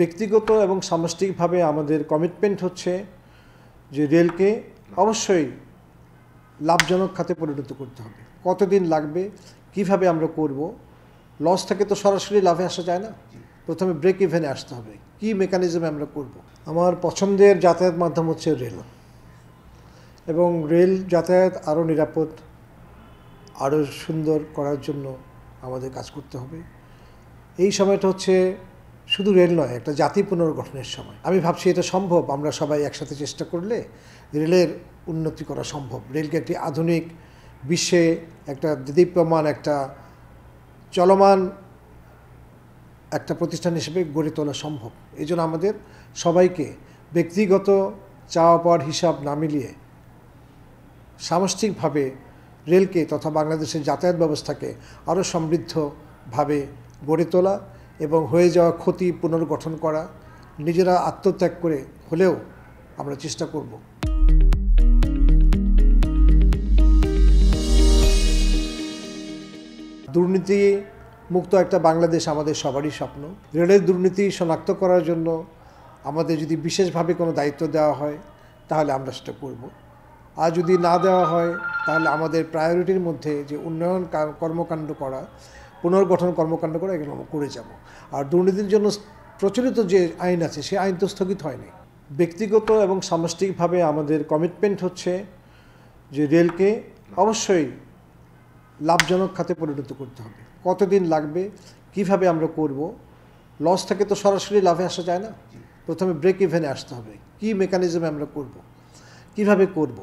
ব্যক্তিগত এবং সামষ্টিকভাবে আমাদের কমিটমেন্ট হচ্ছে যে রেলকে অবশ্যই লাভজনক খাতে পরিণত করতে হবে কতদিন লাগবে কিভাবে আমরা করব লস থেকে তো সরাসরি লাভে আসা যায় না প্রথমে ব্রেক ইভেনে আসতে হবে কি মেকানিজমে আমরা করব। আমার পছন্দের যাতায়াত মাধ্যম হচ্ছে রেল এবং রেল যাতায়াত আরও নিরাপদ আরও সুন্দর করার জন্য আমাদের কাজ করতে হবে এই সময়টা হচ্ছে শুধু রেল নয় একটা জাতি পুনর্গঠনের সময় আমি ভাবছি এটা সম্ভব আমরা সবাই একসাথে চেষ্টা করলে রেলের উন্নতি করা সম্ভব রেলকে একটি আধুনিক বিশ্বে একটা দীপ্যমান একটা চলমান একটা প্রতিষ্ঠান হিসেবে গড়ে তোলা সম্ভব এই জন্য আমাদের সবাইকে ব্যক্তিগত চাওয়া পাওয়ার হিসাব না মিলিয়ে সামষ্টিকভাবে রেলকে তথা বাংলাদেশের যাতায়াত ব্যবস্থাকে আরও সমৃদ্ধভাবে গড়ে তোলা এবং হয়ে যাওয়া ক্ষতি পুনর্গঠন করা নিজেরা আত্মত্যাগ করে হলেও আমরা চেষ্টা করব দুর্নীতি মুক্ত একটা বাংলাদেশ আমাদের সবারই স্বপ্ন রেলের দুর্নীতি শনাক্ত করার জন্য আমাদের যদি বিশেষভাবে কোনো দায়িত্ব দেওয়া হয় তাহলে আমরা সেটা করব আর যদি না দেওয়া হয় তাহলে আমাদের প্রায়োরিটির মধ্যে যে উন্নয়ন কর্মকাণ্ড করা পুনর্গঠন কর্মকাণ্ড করে এগুলো করে যাব আর দুর্নীতির জন্য প্রচলিত যে আইন আছে সেই আইন তো স্থগিত হয়নি ব্যক্তিগত এবং সামষ্টিকভাবে আমাদের কমিটমেন্ট হচ্ছে যে রেলকে অবশ্যই লাভজনক খাতে পরিণত করতে হবে কতদিন লাগবে কিভাবে আমরা করব লস থেকে তো সরাসরি লাভে আসা যায় না প্রথমে ব্রেক ইভেনে আসতে হবে কি মেকানিজমে আমরা করব কিভাবে করব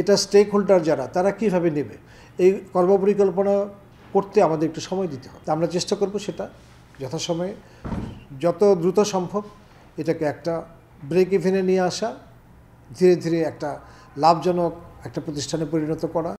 এটা স্টেক হোল্ডার যারা তারা কিভাবে নেবে এই কর্মপরিকল্পনা করতে আমাদের একটু সময় দিতে হবে আমরা চেষ্টা করব সেটা যথাসময়ে যত দ্রুত সম্ভব এটাকে একটা ব্রেক ইভেনে নিয়ে আসা ধীরে ধীরে একটা লাভজনক একটা প্রতিষ্ঠানে পরিণত করা